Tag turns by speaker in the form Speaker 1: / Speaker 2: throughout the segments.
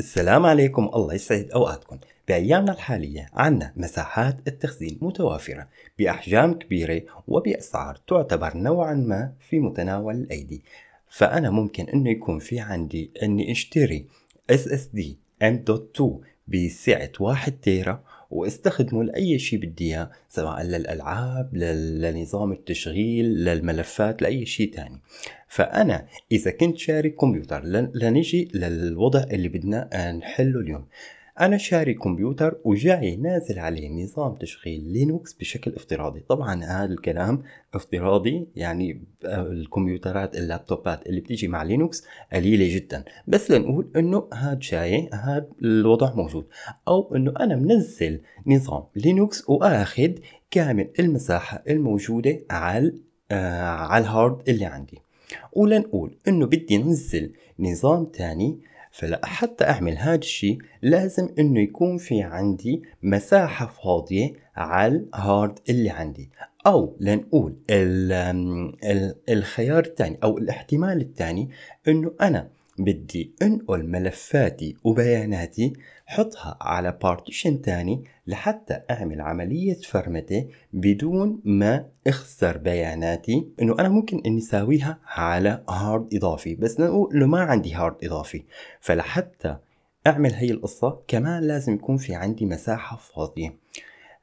Speaker 1: السلام عليكم الله يسعد أوقاتكم بأيامنا الحالية عنا مساحات التخزين متوافرة بأحجام كبيرة وبأسعار تعتبر نوعا ما في متناول الأيدي فأنا ممكن أنه يكون في عندي أني أشتري SSD M.2 بسعة 1 تيرا واستخدمه لاي شيء بدي اياه سواء للالعاب لنظام التشغيل للملفات لاي شيء ثاني فانا اذا كنت شاري كمبيوتر لنجي للوضع اللي بدنا آه، نحله اليوم انا شاري كمبيوتر وجاي نازل عليه نظام تشغيل لينوكس بشكل افتراضي طبعا هذا الكلام افتراضي يعني الكمبيوترات اللابتوبات اللي بتيجي مع لينوكس قليله جدا بس لنقول انه هاد جاي هاد الوضع موجود او انه انا منزل نظام لينوكس واخذ كامل المساحه الموجوده على آه على الهارد اللي عندي ولنقول انه بدي انزل نظام تاني آه فلحتى أعمل هذا الشيء لازم إنه يكون في عندي مساحة فاضية على الهارد اللي عندي أو لنقول الخيار الثاني أو الاحتمال الثاني إنه أنا بدي انقل ملفاتي وبياناتي حطها على بارتيشن تاني لحتى اعمل عملية فرمتة بدون ما اخسر بياناتي انه انا ممكن اني ساويها على هارد اضافي بس نقول انه ما عندي هارد اضافي فلحتى اعمل هي القصة كمان لازم يكون في عندي مساحة فاضية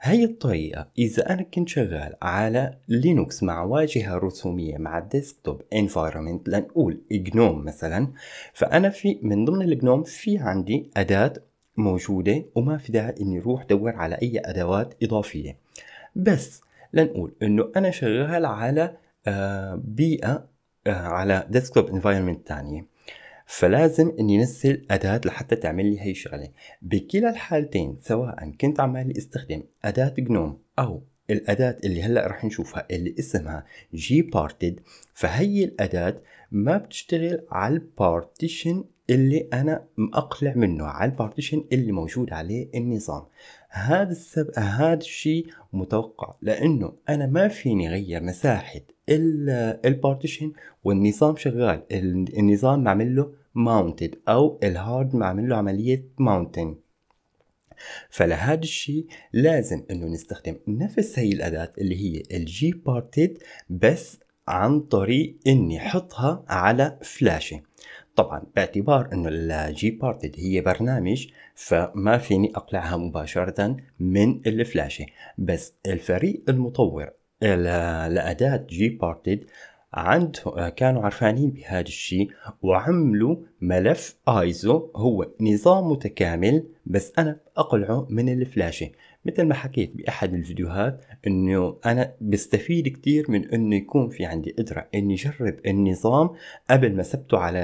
Speaker 1: هاي الطريقة إذا أنا كنت شغال على لينوكس مع واجهة رسومية مع ديسكتوب انفايرمنت لنقول جنوم مثلا فأنا في من ضمن الجنوم في عندي أداة موجودة وما في داعي إني أروح دور على أي أدوات إضافية بس لنقول إنه أنا شغال على آه، بيئة آه، على ديسكتوب انفايرمنت تانية فلازم اني انزل اداه لحتى تعمل لي هي الشغله بكلا الحالتين سواء كنت عمال استخدم اداه جنوم او الأداة اللي هلأ رح نشوفها اللي اسمها جي بارتد فهي الأداة ما بتشتغل على البارتيشن اللي أنا مأقلع منه على البارتيشن اللي موجود عليه النظام هذا السب... هذا الشيء متوقع لأنه أنا ما فيني غير مساحة البارتيشن والنظام شغال النظام معمل له mounted أو الهارد معمل له عملية mounting فلهذا الشيء لازم انه نستخدم نفس هي الاداة اللي هي الجي بارتيد بس عن طريق اني احطها على فلاشة طبعا باعتبار انه الجي بارتيد هي برنامج فما فيني اقلعها مباشرة من الفلاشة بس الفريق المطور لأداة جي بارتيد عنده آه، كانوا عرفانين بهذا الشيء وعملوا ملف ايزو هو نظام متكامل بس انا اقلعه من الفلاشه مثل ما حكيت باحد الفيديوهات انه انا بستفيد كثير من انه يكون في عندي قدره اني اجرب النظام قبل ما ثبته على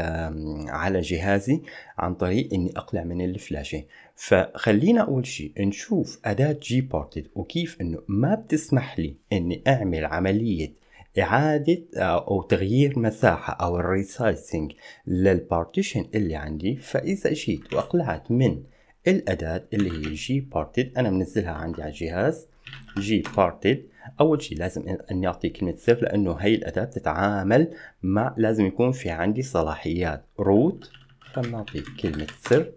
Speaker 1: على جهازي عن طريق اني اقلع من الفلاشه فخلينا اول شيء نشوف اداه جي بورتد وكيف انه ما بتسمح لي اني اعمل عمليه اعاده آه، او تغيير مساحه او الريسايسنج للبارتيشن اللي عندي فاذا جيت واقلعت من الاداه اللي هي جي بارتيد انا منزلها عندي على الجهاز جي بارتيد اول شيء لازم اني يعطي كلمه سر لانه هي الاداه بتتعامل مع لازم يكون في عندي صلاحيات روت فبنعطي كلمه سر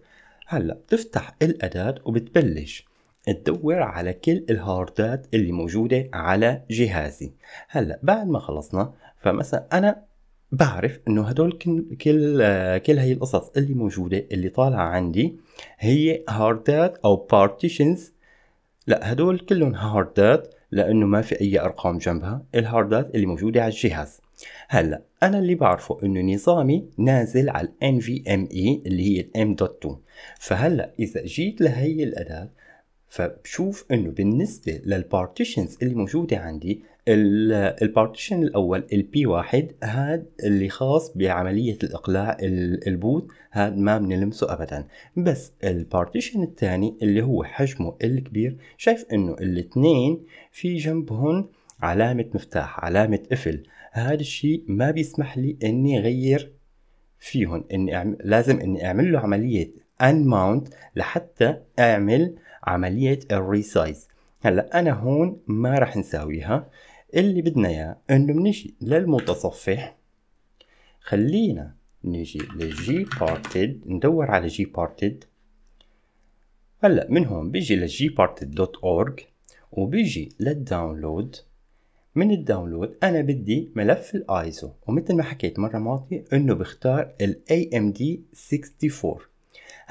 Speaker 1: هلا بتفتح الاداه وبتبلش تدور على كل الهاردات اللي موجودة على جهازي هلا بعد ما خلصنا فمثلا أنا بعرف انه هدول كل كل هي القصص اللي موجوده اللي طالعه عندي هي هاردات او بارتيشنز لا هدول كلهم هاردات لانه ما في اي ارقام جنبها الهاردات اللي موجوده على الجهاز هلا انا اللي بعرفه انه نظامي نازل على ال NVMe اللي هي ال M.2 فهلا اذا جيت لهي الاداه فبشوف انه بالنسبه للبارتيشنز اللي موجوده عندي البارتيشن الاول البي واحد هاد اللي خاص بعمليه الاقلاع البوت هاد ما بنلمسه ابدا بس البارتيشن الثاني اللي هو حجمه الكبير شايف انه الاثنين في جنبهم علامة مفتاح علامة قفل هذا الشيء ما بيسمح لي اني اغير فيهم اني أعمل لازم اني اعمل له عملية unmount لحتى اعمل آه عملية الريسايز هلا أنا هون ما رح نساويها اللي بدنا إياه إنه بنجي للمتصفح خلينا نجي للجي بارتد ندور على جي بارتد هلا من هون بيجي للجي بارتد دوت اورج وبيجي للداونلود من الداونلود انا بدي ملف الايزو ومثل ما حكيت مره ماضيه انه بختار الـ AMD 64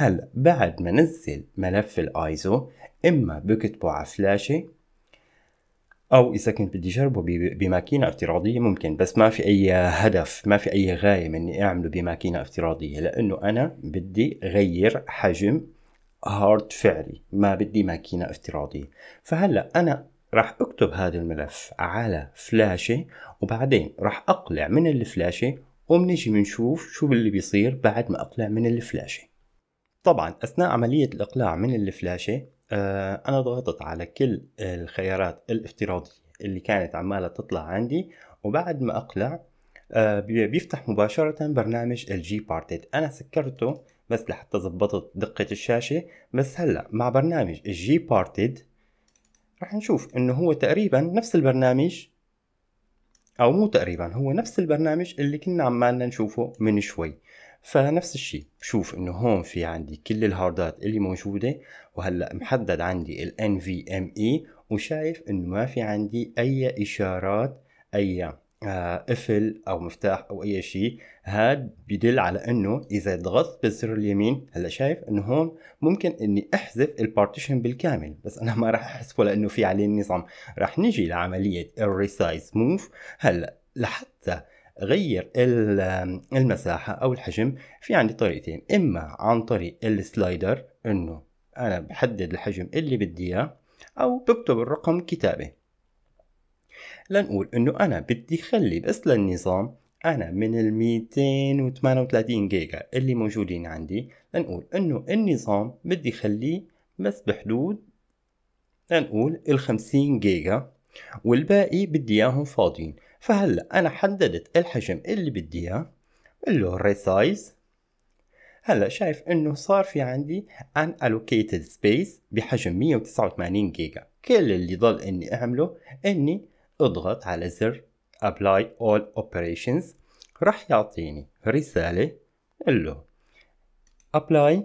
Speaker 1: هلا بعد ما نزل ملف الايزو اما بكتبه على فلاشة او اذا كنت بدي اجربه بماكينة افتراضية ممكن بس ما في اي هدف ما في اي غاية من اني اعمله بماكينة افتراضية لانه انا بدي غير حجم هارد فعلي ما بدي ماكينة افتراضية فهلا انا راح اكتب هذا الملف على فلاشة وبعدين راح اقلع من الفلاشة وبنجي بنشوف شو اللي بيصير بعد ما اقلع من الفلاشة طبعا أثناء عملية الإقلاع من الفلاشة آه، أنا ضغطت على كل الخيارات الافتراضية اللي كانت عمالة تطلع عندي وبعد ما أقلع آه، بيفتح مباشرة برنامج الجي بارتيت أنا سكرته بس لحتى ظبطت دقة الشاشة بس هلأ مع برنامج الجي بارتيد رح نشوف انه هو تقريبا نفس البرنامج او مو تقريبا هو نفس البرنامج اللي كنا عمالنا نشوفه من شوي فنفس الشيء بشوف انه هون في عندي كل الهاردات اللي موجودة وهلأ محدد عندي ال NVMe وشايف انه ما في عندي اي اشارات اي آه، قفل او مفتاح او اي شيء هاد بدل على انه اذا ضغطت بالزر اليمين هلا شايف انه هون ممكن اني احذف البارتيشن بالكامل بس انا ما راح احذفه لانه في عليه النظام راح نجي لعمليه الريسايز موف هلا لحتى غير المساحة أو الحجم في عندي طريقتين إما عن طريق السلايدر إنه أنا بحدد الحجم اللي بدي إياه أو بكتب الرقم كتابة لنقول إنه أنا بدي خلي بس للنظام أنا من ال 238 جيجا اللي موجودين عندي لنقول إنه النظام بدي خليه بس بحدود لنقول ال 50 جيجا والباقي بدي اياهم فاضيين فهلا انا حددت الحجم اللي بدي اياه هو resize هلا شايف انه صار في عندي ان الوكيتد space بحجم 189 جيجا كل اللي ضل اني اعمله اني اضغط على زر apply all operations راح يعطيني رسالة هو apply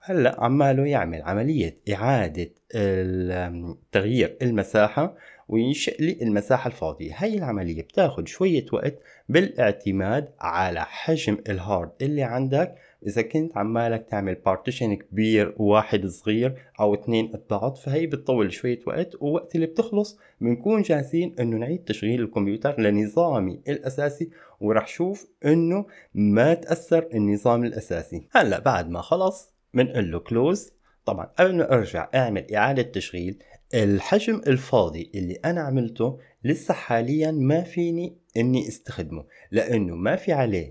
Speaker 1: هلا عماله يعمل عملية إعادة تغيير المساحة وينشئ لي المساحة الفاضية هاي العملية بتاخد شوية وقت بالاعتماد على حجم الهارد اللي عندك إذا كنت عمالك تعمل بارتيشن كبير واحد صغير أو اثنين قد فهي بتطول شوية وقت ووقت اللي بتخلص بنكون جاهزين إنه نعيد تشغيل الكمبيوتر لنظامي الأساسي ورح شوف إنه ما تأثر النظام الأساسي هلا بعد ما خلص بنقول له كلوز طبعا قبل ما ارجع اعمل اعاده تشغيل الحجم الفاضي اللي انا عملته لسه حاليا ما فيني اني استخدمه لانه ما في عليه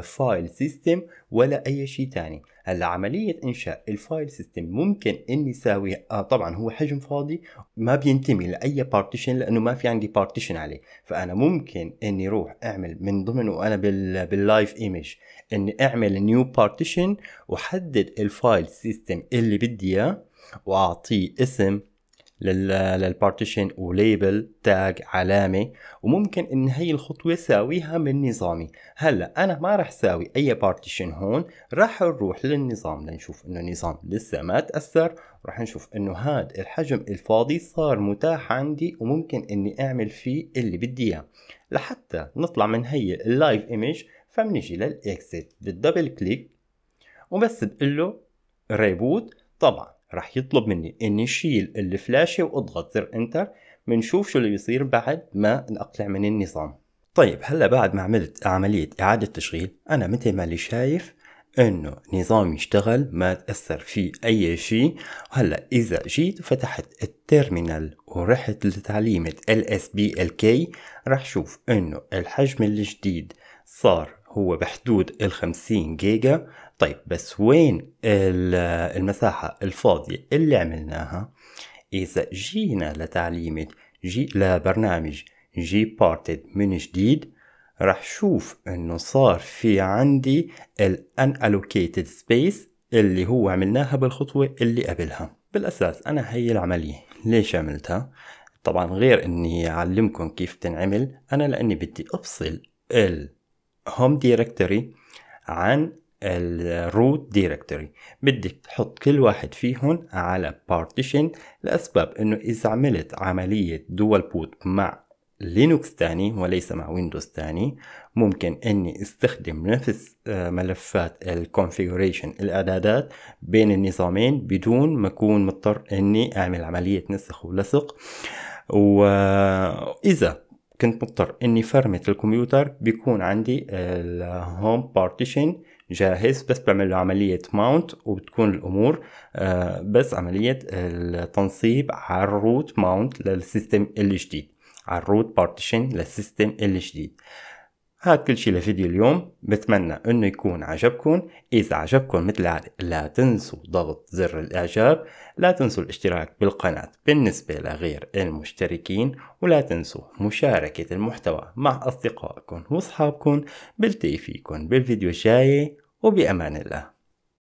Speaker 1: فايل آه، سيستم ولا اي شيء ثاني هلا عملية انشاء الفايل سيستم ممكن اني اساويه آه طبعا هو حجم فاضي ما بينتمي لاي بارتيشن لانه ما في عندي بارتيشن عليه فانا ممكن اني اروح اعمل من ضمن وانا باللايف ايمج اني اعمل نيو بارتيشن وحدد الفايل سيستم اللي بدي اياه واعطيه اسم للبارتيشن وليبل تاج علامه وممكن ان هي الخطوه ساويها من نظامي هلا انا ما راح ساوي اي بارتيشن هون راح نروح للنظام لنشوف انه النظام لسه ما تاثر راح نشوف انه هاد الحجم الفاضي صار متاح عندي وممكن اني اعمل فيه اللي بدي اياه لحتى نطلع من هي اللايف ايمج فبنجي للاكسيت بالدبل كليك وبس بقول له ريبوت طبعا راح يطلب مني اني اشيل الفلاشة واضغط زر انتر بنشوف شو اللي بيصير بعد ما نقلع من النظام طيب هلا بعد ما عملت عملية إعادة تشغيل أنا مثل ما اللي شايف انه نظام يشتغل ما تأثر فيه اي شيء هلا اذا جيت وفتحت التيرمينال ورحت لتعليمة ال ال اس بي كي راح شوف انه الحجم الجديد صار هو بحدود ال 50 جيجا طيب بس وين المساحة الفاضية اللي عملناها إذا جينا لتعليمة جي لبرنامج جي بارتد من جديد راح شوف انه صار في عندي ال unallocated space اللي هو عملناها بالخطوة اللي قبلها بالأساس أنا هي العملية ليش عملتها طبعا غير اني اعلمكم كيف تنعمل انا لاني بدي افصل ال هوم دايركتوري عن الروت دايركتوري بدك تحط كل واحد فيهم على بارتيشن لأسباب أنه إذا عملت عملية دول بوت مع لينوكس تاني وليس مع ويندوز تاني ممكن اني استخدم نفس آه، ملفات الكونفيجريشن الاعدادات بين النظامين بدون ما اكون مضطر اني اعمل عملية نسخ ولصق واذا آه، كنت مضطر اني فرمت الكمبيوتر بيكون عندي الهوم بارتيشن جاهز بس بعمل له عملية ماونت وبتكون الأمور آه، بس عملية التنصيب على الروت ماونت للسيستم الجديد على الروت بارتيشن للسيستم الجديد هاد كل شي لفيديو اليوم بتمنى انه يكون عجبكم اذا عجبكم مثل العادة لا تنسوا ضغط زر الاعجاب لا تنسوا الاشتراك بالقناة بالنسبة لغير المشتركين ولا تنسوا مشاركة المحتوى مع اصدقائكم واصحابكم بلتقي فيكم بالفيديو الجاي وبامان الله